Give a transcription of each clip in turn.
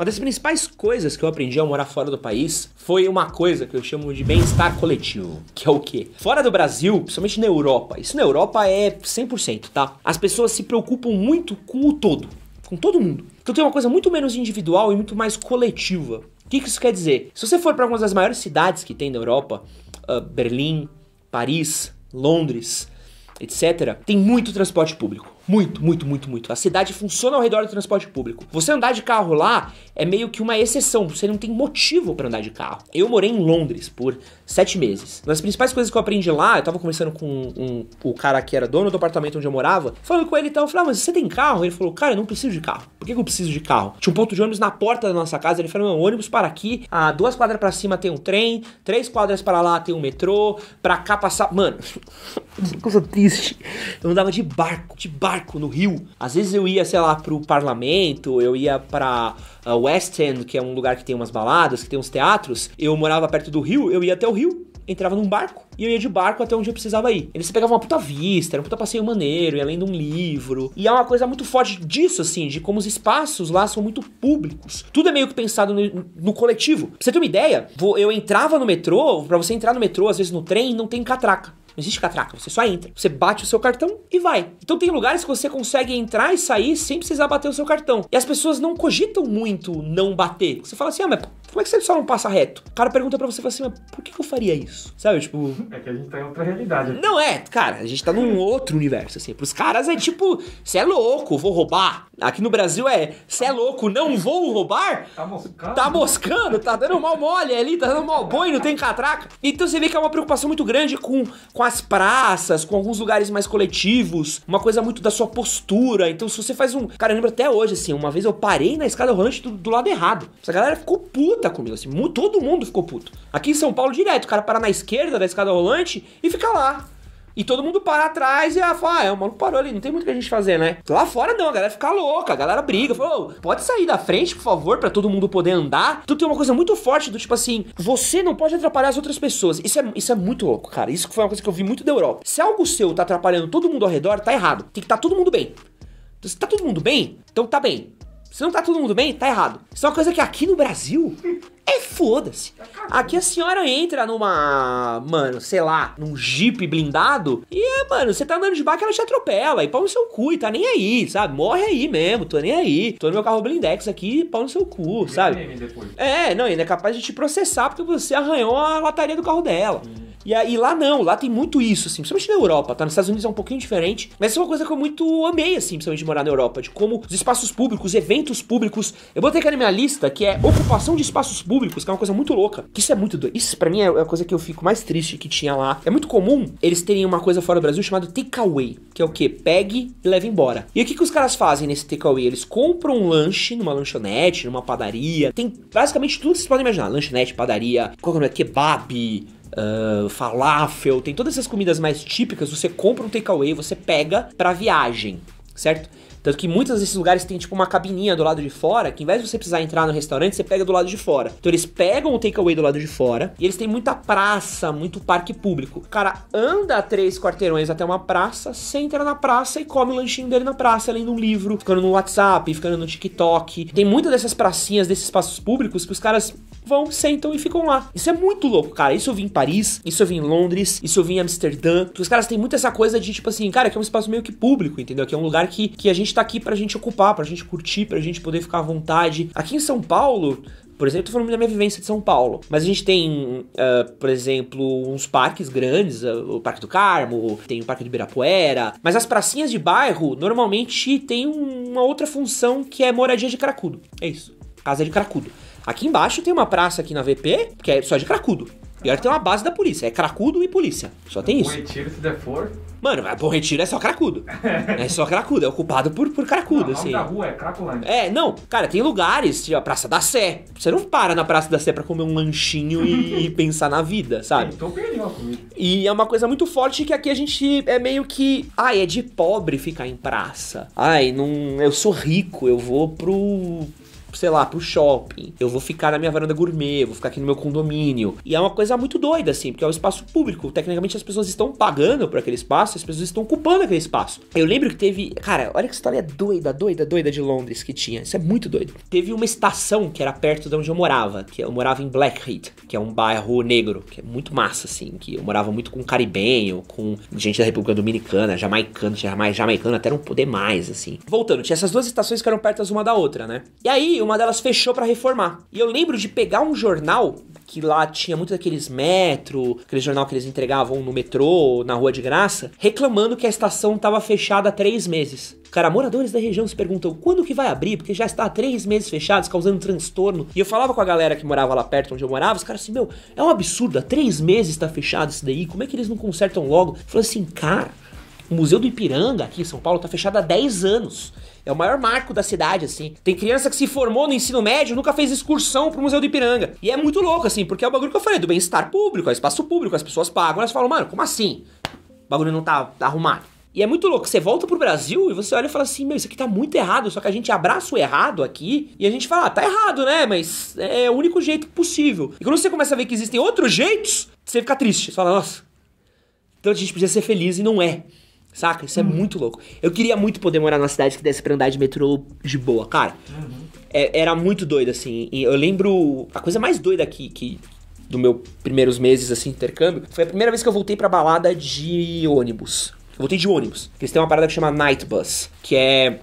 Uma das principais coisas que eu aprendi ao morar fora do país foi uma coisa que eu chamo de bem-estar coletivo, que é o quê? Fora do Brasil, principalmente na Europa, isso na Europa é 100%, tá? As pessoas se preocupam muito com o todo, com todo mundo. Então tem uma coisa muito menos individual e muito mais coletiva. O que, que isso quer dizer? Se você for para algumas das maiores cidades que tem na Europa, uh, Berlim, Paris, Londres, etc., tem muito transporte público. Muito, muito, muito, muito. A cidade funciona ao redor do transporte público. Você andar de carro lá é meio que uma exceção. Você não tem motivo para andar de carro. Eu morei em Londres por sete meses. Uma das principais coisas que eu aprendi lá, eu tava conversando com um, o cara que era dono do apartamento onde eu morava, falando com ele e tal. Eu falei, ah, mas você tem carro? Ele falou, cara, eu não preciso de carro. Por que eu preciso de carro? Tinha um ponto de ônibus na porta da nossa casa. Ele falou, não, ônibus para aqui, a duas quadras para cima tem um trem, três quadras para lá tem um metrô, pra cá passar. Mano, coisa triste. Eu andava de barco, de barco no rio. Às vezes eu ia, sei lá, pro parlamento, eu ia pra ah, West End, que é um lugar que tem umas baladas, que tem uns teatros. Eu morava perto do rio, eu ia até o rio, entrava num barco e eu ia de barco até onde eu precisava ir. Eles pegavam uma puta vista, era um puta passeio maneiro, ia lendo um livro. E é uma coisa muito forte disso, assim, de como os espaços lá são muito públicos. Tudo é meio que pensado no, no coletivo. Pra você ter uma ideia, eu entrava no metrô, para você entrar no metrô, às vezes no trem, não tem catraca. Não existe catraca, você só entra. Você bate o seu cartão e vai. Então tem lugares que você consegue entrar e sair sem precisar bater o seu cartão. E as pessoas não cogitam muito não bater. Você fala assim, ah, mas como é que você só não passa reto? O cara pergunta pra você, fala assim, mas por que, eu faria isso? Sabe, tipo... É que a gente tá em outra realidade. Não é, cara, a gente tá num outro universo, assim. Pros caras é tipo, você é louco, vou roubar. Aqui no Brasil é, você é louco, não vou roubar. Tá moscando. Tá moscando, tá dando mal mole ali, tá dando mal boi, não tem catraca. Então você vê que é uma preocupação muito grande com, com a algumas praças, com alguns lugares mais coletivos, uma coisa muito da sua postura. Então, se você faz um. Cara, eu lembro até hoje, assim, uma vez eu parei na escada rolante do, do lado errado. Essa galera ficou puta comigo, assim, todo mundo ficou puto. Aqui em São Paulo, direto, o cara para na esquerda da escada rolante e fica lá. E todo mundo para atrás e fala, ah, é, o maluco parou ali, não tem muito o que a gente fazer, né? Lá fora não, a galera fica louca, a galera briga, falou, pode sair da frente, por favor, para todo mundo poder andar. Tu então tem uma coisa muito forte do tipo assim, você não pode atrapalhar as outras pessoas. Isso é, isso é muito louco, cara. Isso foi uma coisa que eu vi muito da Europa. Se algo seu tá atrapalhando todo mundo ao redor, tá errado. Tem que estar tá todo mundo bem. Então, se tá todo mundo bem, então tá bem. Se não tá todo mundo bem, tá errado. Isso é uma coisa que aqui no Brasil é foda-se. Aqui a senhora entra numa. Mano, sei lá, num jeep blindado. E, é, mano, você tá andando de barco ela te atropela. E pau no seu cu, e tá nem aí, sabe? Morre aí mesmo, tô nem aí. Tô no meu carro blindex aqui, pau no seu cu, sabe? É, não, ainda é capaz de te processar porque você arranhou a lataria do carro dela. Hum. E aí lá não, lá tem muito isso, assim, principalmente na Europa, tá? Nos Estados Unidos é um pouquinho diferente, mas isso é uma coisa que eu muito amei, assim, principalmente de morar na Europa, de como os espaços públicos, eventos públicos. Eu botei aqui na minha lista que é ocupação de espaços públicos, que é uma coisa muito louca. Que isso é muito doido. Isso pra mim é a coisa que eu fico mais triste que tinha lá. É muito comum eles terem uma coisa fora do Brasil chamada takeaway, que é o que? Pegue e leve embora. E o que, que os caras fazem nesse takeaway? Eles compram um lanche numa lanchonete, numa padaria. Tem basicamente tudo que vocês podem imaginar: lanchonete, padaria, qual que Kebab uh, falafel, tem todas essas comidas mais típicas, você compra um takeaway, você pega pra viagem, certo? Tanto que muitos desses lugares tem tipo uma cabininha do lado de fora, que em vez de você precisar entrar no restaurante, você pega do lado de fora. Então eles pegam o takeaway do lado de fora e eles têm muita praça, muito parque público. O cara anda três quarteirões até uma praça, senta na praça e come o lanchinho dele na praça, lendo um livro, ficando no WhatsApp, ficando no TikTok. Tem muitas dessas pracinhas, desses espaços públicos que os caras vão, sentam e ficam lá. Isso é muito louco, cara. Isso eu vi em Paris, isso eu vi em Londres, isso eu vi em Amsterdã. Os caras têm muito essa coisa de tipo assim, cara, que é um espaço meio que público, entendeu? Que é um lugar que, que a gente está aqui para a gente ocupar, para a gente curtir, para a gente poder ficar à vontade. Aqui em São Paulo, por exemplo, tô falando da minha vivência de São Paulo. Mas a gente tem, uh, por exemplo, uns parques grandes, uh, o Parque do Carmo, tem o Parque do Ibirapuera. Mas as pracinhas de bairro normalmente tem uma outra função que é moradia de cracudo. É isso. Casa de cracudo. Aqui embaixo tem uma praça aqui na VP que é só de cracudo. Pior que tem uma base da polícia. É cracudo e polícia. Só tem isso. Bom retiro, se der for. Mano, mas bom retiro é só cracudo. é só cracudo. É ocupado por, por cracudo, não, assim. da rua é craculante. É, não. Cara, tem lugares, tipo a Praça da Sé. Você não para na Praça da Sé pra comer um lanchinho e, e pensar na vida, sabe? Então perdeu a comida. E é uma coisa muito forte que aqui a gente é meio que. Ai, é de pobre ficar em praça. Ai, não. Eu sou rico, eu vou pro sei lá, pro shopping, eu vou ficar na minha varanda gourmet, vou ficar aqui no meu condomínio. E é uma coisa muito doida, assim, porque é um espaço público. Tecnicamente as pessoas estão pagando por aquele espaço, as pessoas estão ocupando aquele espaço. Eu lembro que teve. Cara, olha que história doida, doida, doida de Londres que tinha. Isso é muito doido. Teve uma estação que era perto de onde eu morava, que eu morava em Blackheath, que é um bairro negro, que é muito massa, assim, que eu morava muito com caribenho, com gente da República Dominicana, jamaicano, jamaicano, até não poder mais, assim. Voltando, tinha essas duas estações que eram perto uma da outra, né? E aí uma delas fechou para reformar. E eu lembro de pegar um jornal que lá tinha muito daqueles metro, aquele jornal que eles entregavam no metrô, na rua de graça, reclamando que a estação estava fechada há três meses. Cara, moradores da região se perguntam quando que vai abrir, porque já está há três meses fechados, causando transtorno. E eu falava com a galera que morava lá perto onde eu morava, os caras assim, meu, é um absurdo, há três meses está fechado isso daí, como é que eles não consertam logo? Falou assim, cara, o Museu do Ipiranga, aqui em São Paulo, tá fechado há 10 anos. É o maior marco da cidade, assim. Tem criança que se formou no ensino médio nunca fez excursão pro Museu do Ipiranga. E é muito louco, assim, porque é o bagulho que eu falei, do bem-estar público, é espaço público, as pessoas pagam, elas falam, mano, como assim? O bagulho não tá, arrumado. E é muito louco, você volta pro Brasil e você olha e fala assim, meu, isso aqui tá muito errado, só que a gente abraça o errado aqui e a gente fala, ah, tá errado, né? Mas é o único jeito possível. E quando você começa a ver que existem outros jeitos, você fica triste. Você fala, nossa, então a gente podia ser feliz e não é. Saca? Isso é uhum. muito louco. Eu queria muito poder morar numa cidade que desse pra andar de metrô de boa, cara. Uhum. É, era muito doido, assim. E eu lembro. A coisa mais doida aqui que. Do meu primeiros meses, assim, intercâmbio, foi a primeira vez que eu voltei pra balada de ônibus. Eu voltei de ônibus. Eles têm uma parada que chama Night Bus, que é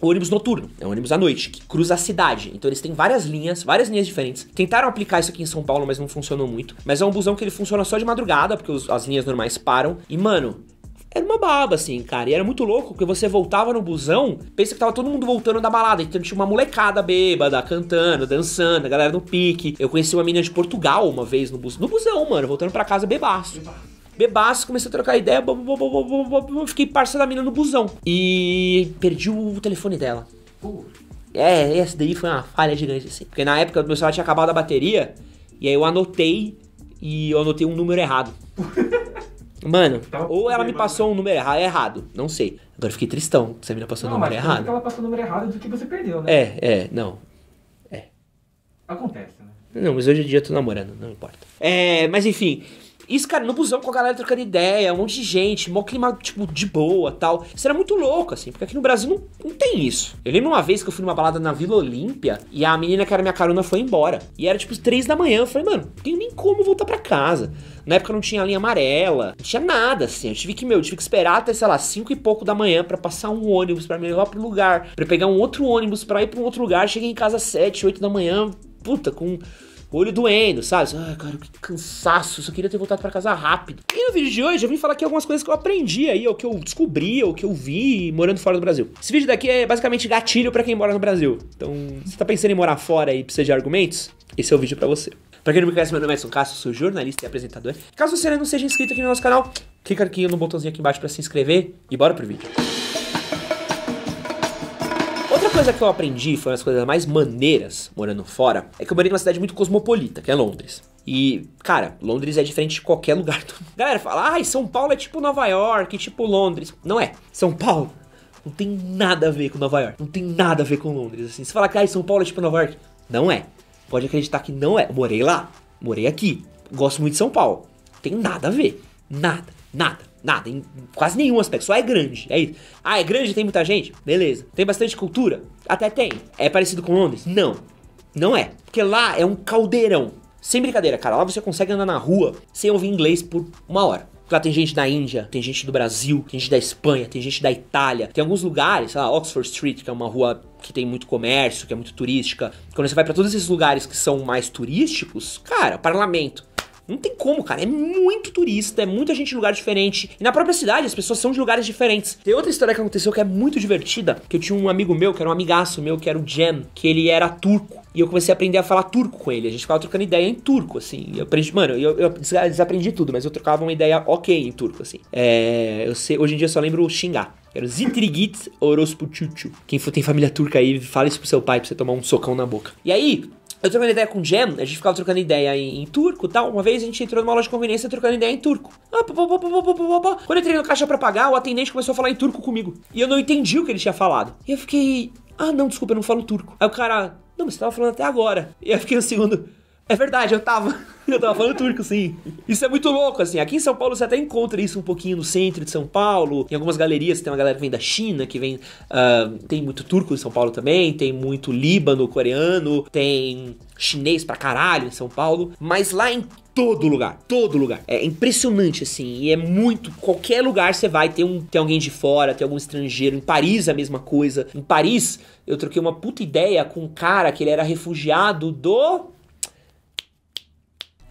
ônibus noturno, é um ônibus à noite, que cruza a cidade. Então eles têm várias linhas, várias linhas diferentes. Tentaram aplicar isso aqui em São Paulo, mas não funcionou muito. Mas é um busão que ele funciona só de madrugada, porque os, as linhas normais param. E, mano, era uma baba, assim, cara. E era muito louco, porque você voltava no busão, pensa que tava todo mundo voltando da balada. Então tinha uma molecada bêbada, cantando, dançando, a galera no pique. Eu conheci uma menina de Portugal uma vez no busão. No busão, mano, voltando pra casa bebaço. bebaço comecei a trocar ideia, bo, bo, bo, fiquei parça da mina no busão. E perdi o telefone dela. É, essa daí foi uma falha gigante, assim. Porque na época o meu celular tinha acabado a bateria, e aí eu anotei, e eu anotei um número errado. Mano, tá ou ela me né? passou um número erra é errado, não sei. Agora fiquei tristão, você me passou o um número errado não Que ela passou o número errado do que você perdeu, né? É, é, não. É. Acontece, né? Não, mas hoje em dia eu tô namorando, não importa. É, mas enfim, isso, cara, no busão com a galera trocando ideia, um monte de gente, mó clima, tipo, de boa tal. Isso era muito louco, assim, porque aqui no Brasil não, não tem isso. Eu lembro uma vez que eu fui numa balada na Vila Olímpia e a menina que era minha carona foi embora. E era tipo três da manhã. Eu falei, mano, não tenho nem como voltar para casa. Na época não tinha linha amarela, não tinha nada, assim. Eu tive que, meu, eu tive que esperar até, sei lá, cinco e pouco da manhã para passar um ônibus para me levar pro lugar, para pegar um outro ônibus para ir pra um outro lugar. Cheguei em casa às sete, oito da manhã, puta, com olho doendo, sabe? Assim, Ai, cara, que cansaço, só queria ter voltado para casa rápido. E no vídeo de hoje eu vim falar aqui algumas coisas que eu aprendi aí, ou que eu descobri, ou que eu vi morando fora do Brasil. Esse vídeo daqui é basicamente gatilho para quem mora no Brasil. Então, se tá pensando em morar fora e precisa de argumentos, esse é o vídeo para você. Pra quem não me conhece, meu nome é Edson Castro, sou jornalista e apresentador. Caso você não seja inscrito aqui no nosso canal, clica aqui no botãozinho aqui embaixo para se inscrever e bora pro vídeo coisa que eu aprendi, foi uma das coisas mais maneiras morando fora, é que eu morei numa cidade muito cosmopolita, que é Londres. E, cara, Londres é diferente de qualquer lugar. Do... Galera fala, ai, ah, São Paulo é tipo Nova York, tipo Londres. Não é. São Paulo não tem nada a ver com Nova York. Não tem nada a ver com Londres. Assim, você fala que ah, São Paulo é tipo Nova York. Não é. Pode acreditar que não é. Morei lá. Morei aqui. Gosto muito de São Paulo. Tem nada a ver. Nada, nada. Nada, em quase nenhum aspecto, só é grande, é isso. Ah, é grande, tem muita gente? Beleza. Tem bastante cultura? Até tem. É parecido com Londres? Não. Não é. Porque lá é um caldeirão. Sem brincadeira, cara, lá você consegue andar na rua sem ouvir inglês por uma hora. Lá tem gente da Índia, tem gente do Brasil, tem gente da Espanha, tem gente da Itália. Tem alguns lugares, sei lá, Oxford Street, que é uma rua que tem muito comércio, que é muito turística. Quando você vai para todos esses lugares que são mais turísticos, cara, parlamento não tem como, cara. É muito turista, é muita gente de lugar diferente. E na própria cidade, as pessoas são de lugares diferentes. Tem outra história que aconteceu que é muito divertida, que eu tinha um amigo meu, que era um amigaço meu, que era o Jen que ele era turco. E eu comecei a aprender a falar turco com ele. A gente ficava trocando ideia em turco, assim. Eu aprendi, mano, eu, eu desaprendi tudo, mas eu trocava uma ideia ok em turco, assim. É, eu sei, hoje em dia eu só lembro xingar. Era Zitrigit Orospuchuchu. Quem for, tem família turca aí, fala isso pro seu pai pra você tomar um socão na boca. E aí, eu trocando ideia com o Jam, a gente ficava trocando ideia em, em turco e tal. Uma vez a gente entrou numa loja de conveniência trocando ideia em turco. Ah, Quando eu entrei no caixa para pagar, o atendente começou a falar em turco comigo. E eu não entendi o que ele tinha falado. E eu fiquei. Ah, não, desculpa, eu não falo turco. Aí o cara. Não, mas você tava falando até agora. E eu fiquei no um segundo. É verdade, eu tava. Eu tava falando turco, sim. Isso é muito louco, assim. Aqui em São Paulo você até encontra isso um pouquinho no centro de São Paulo. Em algumas galerias tem uma galera que vem da China, que vem. Uh, tem muito turco em São Paulo também, tem muito líbano, coreano, tem chinês pra caralho em São Paulo. Mas lá em todo lugar, todo lugar. É impressionante, assim, e é muito. Qualquer lugar você vai, tem, um, tem alguém de fora, tem algum estrangeiro. Em Paris a mesma coisa. Em Paris, eu troquei uma puta ideia com um cara que ele era refugiado do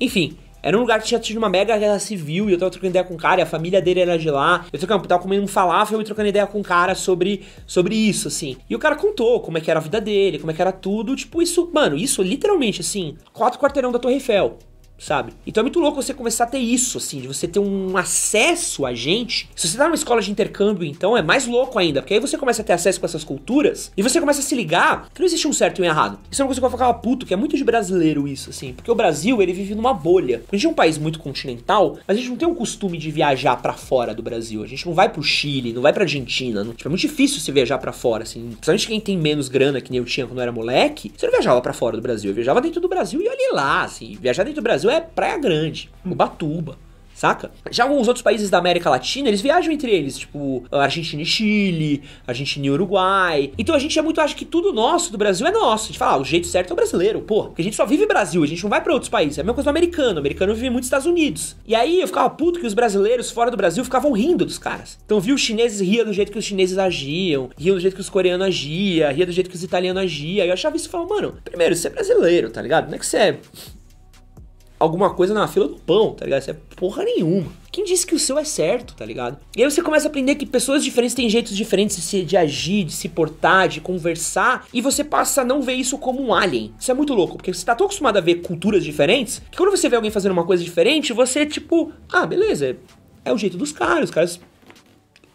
enfim, era um lugar que tinha tido uma mega guerra civil e eu tava trocando ideia com um cara, e a família dele era de lá. Eu trocando, tava comendo um falafel e trocando ideia com o cara sobre, sobre isso, assim. E o cara contou como é que era a vida dele, como é que era tudo. Tipo, isso, mano, isso literalmente, assim, quatro quarteirão da Torre Eiffel sabe? Então é muito louco você começar a ter isso, assim, de você ter um acesso a gente. Se você tá numa escola de intercâmbio, então, é mais louco ainda, porque aí você começa a ter acesso com essas culturas e você começa a se ligar que não existe um certo e um errado. Isso é uma coisa que eu ficava puto, que é muito de brasileiro isso, assim, porque o Brasil, ele vive numa bolha. A gente é um país muito continental, mas a gente não tem o costume de viajar para fora do Brasil. A gente não vai pro Chile, não vai pra Argentina. Não, tipo, é muito difícil se viajar para fora, assim. Principalmente quem tem menos grana, que nem eu tinha quando eu era moleque, você não viajava para fora do Brasil. Eu viajava dentro do Brasil e olha lá, assim. Viajar dentro do Brasil Brasil é Praia Grande, Ubatuba. Saca? Já alguns outros países da América Latina, eles viajam entre eles, tipo Argentina e Chile, Argentina e Uruguai. Então a gente é muito acho que tudo nosso do Brasil é nosso. A gente fala, ah, o jeito certo é o brasileiro, porra. Porque a gente só vive Brasil, a gente não vai para outros países. É a mesma coisa do americano. O americano vive muito nos Estados Unidos. E aí eu ficava puto que os brasileiros fora do Brasil ficavam rindo dos caras. Então viu os chineses ria do jeito que os chineses agiam, ria do jeito que os coreanos agiam, ria do jeito que os italianos agiam. E eu achava isso e falava, mano, primeiro, você é brasileiro, tá ligado? Não é que você é alguma coisa na fila do pão, tá ligado? Isso é porra nenhuma. Quem disse que o seu é certo, tá ligado? E aí você começa a aprender que pessoas diferentes têm jeitos diferentes de, se, de agir, de se portar, de conversar, e você passa a não ver isso como um alien. Isso é muito louco, porque você tá tão acostumado a ver culturas diferentes, que quando você vê alguém fazendo uma coisa diferente, você, tipo, ah, beleza, é, é o jeito dos caras, os caras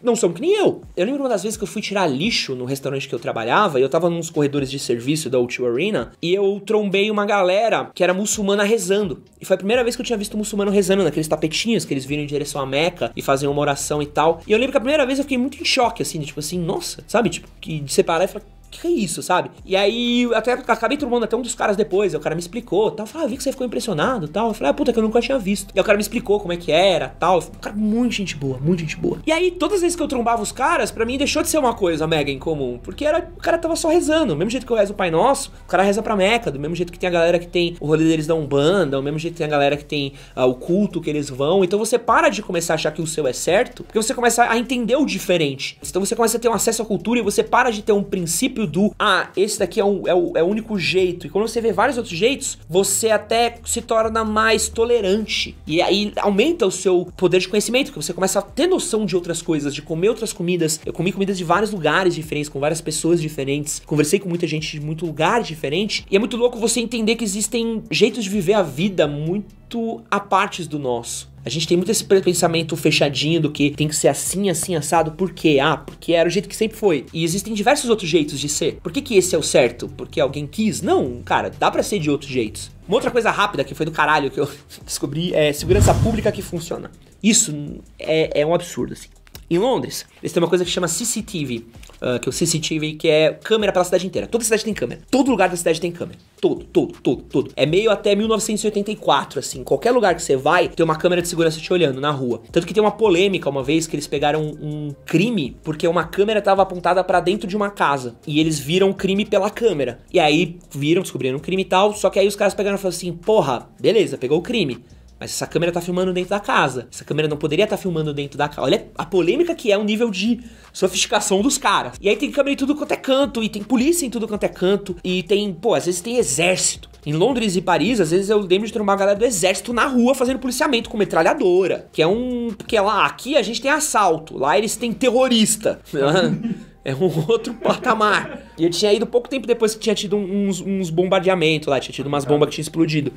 não são que nem eu. Eu lembro uma das vezes que eu fui tirar lixo no restaurante que eu trabalhava, e eu tava nos corredores de serviço da Ultra Arena, e eu trombei uma galera que era muçulmana rezando. E foi a primeira vez que eu tinha visto um muçulmano rezando, naqueles tapetinhos que eles viram em direção à Meca e faziam uma oração e tal. E eu lembro que a primeira vez eu fiquei muito em choque, assim, de, tipo assim, nossa, sabe? Tipo, que de separar e falar, que, que é isso, sabe? E aí, até acabei trombando até um dos caras depois, o cara me explicou, tal, eu falei, ah, vi que você ficou impressionado, tal, eu falei, ah, puta, que eu nunca tinha visto. E aí, o cara me explicou como é que era, tal, cara muito gente boa, muito gente boa. E aí, todas as vezes que eu trombava os caras, para mim deixou de ser uma coisa mega incomum, porque era, o cara tava só rezando, do mesmo jeito que eu rezo o Pai Nosso, o cara reza pra Meca, do mesmo jeito que tem a galera que tem o rolê deles da Umbanda, do mesmo jeito que tem a galera que tem uh, o culto que eles vão, então você para de começar a achar que o seu é certo, porque você começa a entender o diferente. Então você começa a ter um acesso à cultura e você para de ter um princípio do ah, esse daqui é, um, é, o, é o único jeito. E quando você vê vários outros jeitos, você até se torna mais tolerante. E aí aumenta o seu poder de conhecimento, que você começa a ter noção de outras coisas, de comer outras comidas. Eu comi comidas de vários lugares diferentes, com várias pessoas diferentes, conversei com muita gente de muito lugar diferente. E é muito louco você entender que existem jeitos de viver a vida muito a partes do nosso. A gente tem muito esse pensamento fechadinho do que tem que ser assim, assim, assado. Por quê? Ah, porque era o jeito que sempre foi. E existem diversos outros jeitos de ser. Por que, que esse é o certo? Porque alguém quis? Não, cara, dá para ser de outros jeitos. Uma outra coisa rápida que foi do caralho que eu descobri é segurança pública que funciona. Isso é, é um absurdo, assim. Em Londres, eles têm uma coisa que chama CCTV, uh, que é o CCTV, que é câmera pra cidade inteira. Toda cidade tem câmera. Todo lugar da cidade tem câmera. Todo, todo, todo, todo. É meio até 1984, assim. Qualquer lugar que você vai, tem uma câmera de segurança te olhando na rua. Tanto que tem uma polêmica uma vez que eles pegaram um crime porque uma câmera estava apontada para dentro de uma casa. E eles viram o crime pela câmera. E aí viram, descobriram o crime e tal. Só que aí os caras pegaram e falaram assim: porra, beleza, pegou o crime. Mas essa câmera tá filmando dentro da casa. Essa câmera não poderia estar tá filmando dentro da casa. Olha a polêmica que é o nível de sofisticação dos caras. E aí tem câmera em tudo quanto é canto, e tem polícia em tudo quanto é canto, e tem, pô, às vezes tem exército. Em Londres e Paris, às vezes eu lembro de ter uma galera do exército na rua fazendo policiamento com metralhadora. Que é um. Porque é lá, aqui a gente tem assalto, lá eles têm terrorista. É um outro patamar. E eu tinha ido pouco tempo depois que tinha tido uns, uns bombardeamentos lá, tinha tido umas bombas que tinha explodido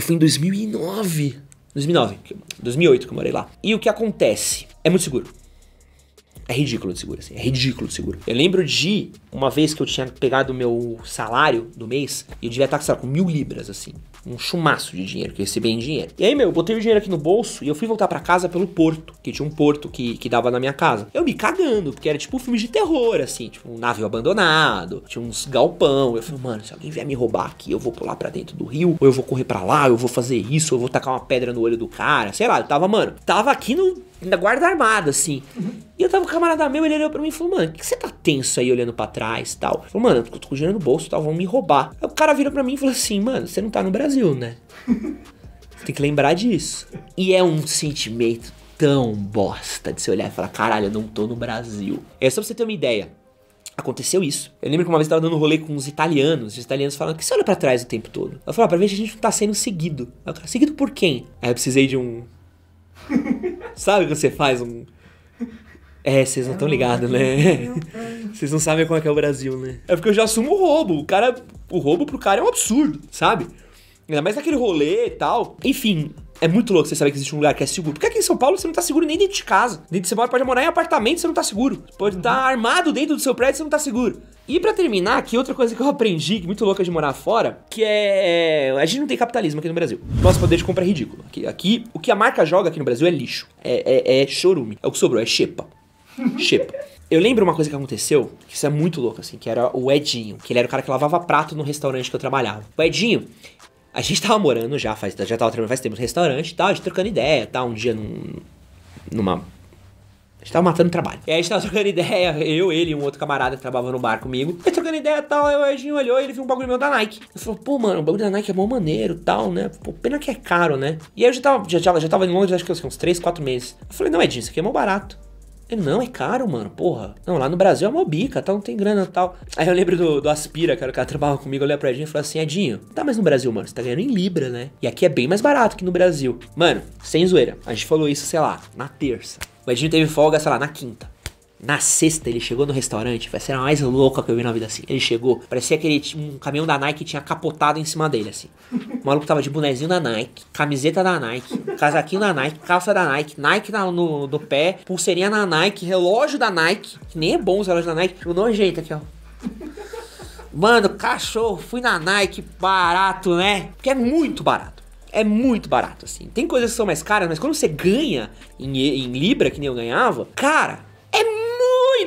foi em 2009. 2009, 2008 que eu morei lá. E o que acontece? É muito seguro. É ridículo de seguro, assim. É ridículo de seguro. Eu lembro de uma vez que eu tinha pegado o meu salário do mês, eu devia estar lá, com mil libras, assim. Um chumaço de dinheiro, que eu recebi em dinheiro. E aí, meu, eu botei o dinheiro aqui no bolso e eu fui voltar para casa pelo porto, que tinha um porto que, que dava na minha casa. Eu me cagando, porque era tipo um filme de terror, assim, tipo um navio abandonado, tinha uns galpão. Eu falei, mano, se alguém vier me roubar aqui, eu vou pular para dentro do rio, ou eu vou correr para lá, eu vou fazer isso, eu vou tacar uma pedra no olho do cara, sei lá. Eu tava, mano, tava aqui no, na guarda armada, assim. Uhum. E eu tava com o camarada meu, ele olhou pra mim e falou, mano, o que, você tá tenso aí olhando para trás? e tal. Falou, mano, eu tô girando o bolso tal, vão me roubar. Aí o cara vira pra mim e falou assim, mano, você não tá no Brasil, né? Você tem que lembrar disso. E é um sentimento tão bosta de você olhar e falar, caralho, eu não tô no Brasil. É só pra você ter uma ideia. Aconteceu isso. Eu lembro que uma vez eu tava dando um rolê com uns italianos, os italianos falando que você olha pra trás o tempo todo. Eu falava, pra ver se a gente não tá sendo seguido. eu falei, seguido por quem? Aí eu precisei de um. Sabe que você faz um. É, vocês não estão é ligados, né? Vocês não sabem como é que é o Brasil, né? É porque eu já assumo o roubo. O cara. O roubo pro cara é um absurdo, sabe? Ainda mais naquele rolê e tal. Enfim, é muito louco você saber que existe um lugar que é seguro. Porque aqui em São Paulo você não tá seguro nem dentro de casa. Dentro de você pode morar em apartamento, você não tá seguro. Você pode estar uhum. tá armado dentro do seu prédio, você não tá seguro. E para terminar, aqui outra coisa que eu aprendi, que é muito louca de morar fora, que é, é. A gente não tem capitalismo aqui no Brasil. Nosso poder de compra é ridículo. Aqui, aqui o que a marca joga aqui no Brasil é lixo. É, é, é chorume. É o que sobrou, é xepa. Chip. Tipo, eu lembro uma coisa que aconteceu, que isso é muito louco, assim, que era o Edinho, que ele era o cara que lavava prato no restaurante que eu trabalhava. O Edinho, a gente tava morando já, faz, já tava trabalhando faz tempo no restaurante e tal, a gente trocando ideia, tá? Um dia num, numa. A gente tava matando trabalho. E aí a gente tava trocando ideia, eu, ele e um outro camarada que trabalhava no bar comigo. Eu trocando ideia e tal, aí o Edinho olhou e ele viu um bagulho meu da Nike. Ele falou, pô, mano, o bagulho da Nike é bom maneiro tal, né? Pô, pena que é caro, né? E aí eu já tava, já, já, já tava em Londres, acho que uns 3, 4 meses. Eu falei, não, Edinho, isso aqui é mó barato. Ele, não, é caro, mano, porra. Não, lá no Brasil é uma bica, tal, tá, não tem grana tal. Aí eu lembro do, do Aspira, cara, o cara trabalhava comigo, olha pra Edinho e falou assim: Edinho, tá, mais no Brasil, mano, você tá ganhando em Libra, né? E aqui é bem mais barato que no Brasil. Mano, sem zoeira, a gente falou isso, sei lá, na terça. O Edinho teve folga, sei lá, na quinta. Na sexta, ele chegou no restaurante, foi a cena mais louca que eu vi na vida assim. Ele chegou, parecia tinha um caminhão da Nike tinha capotado em cima dele, assim. O maluco tava de bonezinho da Nike, camiseta da Nike, casaquinho da Nike, calça da Nike, Nike na, no, do pé, pulseirinha na Nike, relógio da Nike, que nem é bom os relógios da Nike, o tipo, nojento aqui, ó. Mano, cachorro, fui na Nike, barato, né? Porque é muito barato é muito barato, assim. Tem coisas que são mais caras, mas quando você ganha em, em Libra, que nem eu ganhava, cara,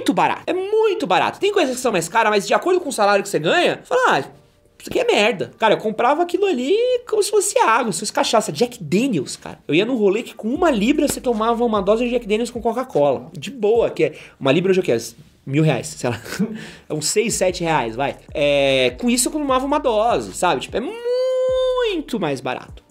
muito barato. É muito barato. Tem coisas que são mais caras, mas de acordo com o salário que você ganha, fala, ah, isso aqui é merda. Cara, eu comprava aquilo ali como se fosse água, se fosse cachaça. Jack Daniels, cara. Eu ia num rolê que com uma libra você tomava uma dose de Jack Daniels com Coca-Cola. De boa, que é uma libra hoje eu é quero. É mil reais, sei lá. É uns seis, sete reais, vai. É, com isso eu tomava uma dose, sabe? Tipo, é muito mais barato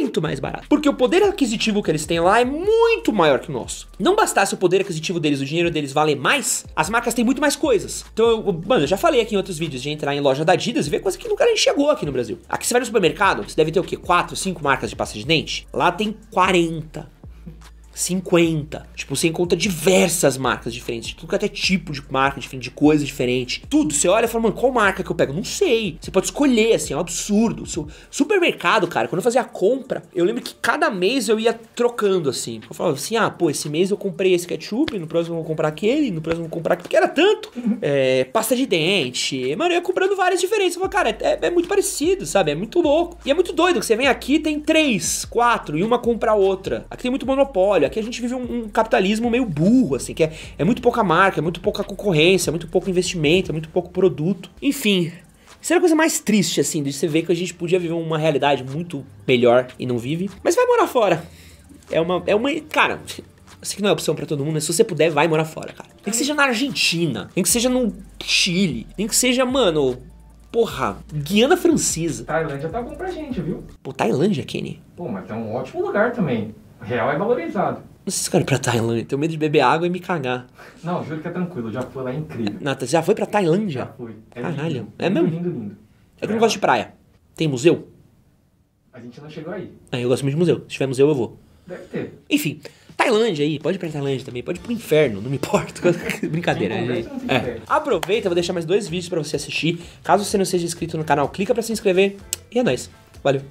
muito mais barato. Porque o poder aquisitivo que eles têm lá é muito maior que o nosso. Não bastasse o poder aquisitivo deles, o dinheiro deles valer mais, as marcas têm muito mais coisas. Então, eu, mano, eu já falei aqui em outros vídeos de entrar em loja da Adidas e ver coisa que nunca nem chegou aqui no Brasil. Aqui você vai no supermercado, você deve ter o quê? quatro cinco marcas de pasta de dente? Lá tem 40. 50. Tipo, você encontra diversas marcas diferentes, de tudo que é até tipo de marca diferente, de coisa diferente. Tudo, você olha e fala, mano, qual marca que eu pego? Não sei. Você pode escolher, assim, é um absurdo. Supermercado, cara, quando eu fazia a compra, eu lembro que cada mês eu ia trocando, assim. Eu falava assim, ah, pô, esse mês eu comprei esse ketchup, no próximo eu vou comprar aquele, no próximo eu vou comprar aquele, porque era tanto. Uhum. É, pasta de dente, mano, eu ia comprando várias diferentes. Eu falava, cara, é, é, é muito parecido, sabe? É muito louco. E é muito doido que você vem aqui, tem três, quatro, e uma compra a outra. Aqui tem muito monopólio monopólio. Aqui a gente vive um, um capitalismo meio burro, assim, que é, é muito pouca marca, é muito pouca concorrência, é muito pouco investimento, é muito pouco produto. Enfim, seria a coisa mais triste, assim, de você ver que a gente podia viver uma realidade muito melhor e não vive. Mas vai morar fora. É uma. É uma. Cara. Eu sei que não é opção para todo mundo, mas se você puder, vai morar fora, cara. Nem que seja na Argentina, nem que seja no Chile, nem que seja, mano, porra, Guiana Francesa. Tailândia tá bom pra gente, viu? Pô, Tailândia, Kenny? Pô, mas é um ótimo lugar também real é valorizado. Não sei Vocês ir pra Tailândia? Tenho medo de beber água e me cagar. Não, juro que é tranquilo, já fui lá, é incrível. você já foi pra Tailândia? Já fui. É Caralho, lindo, é mesmo? Lindo, lindo. É que eu não gosto de praia. Tem museu? A gente não chegou aí. Ah, eu gosto muito de museu. Se tiver museu, eu vou. Deve ter. Enfim, Tailândia aí, pode ir pra Tailândia também, pode ir pro inferno, não me importa. Brincadeira. É. É. Aproveita, vou deixar mais dois vídeos para você assistir. Caso você não seja inscrito no canal, clica para se inscrever. E é nóis. Valeu.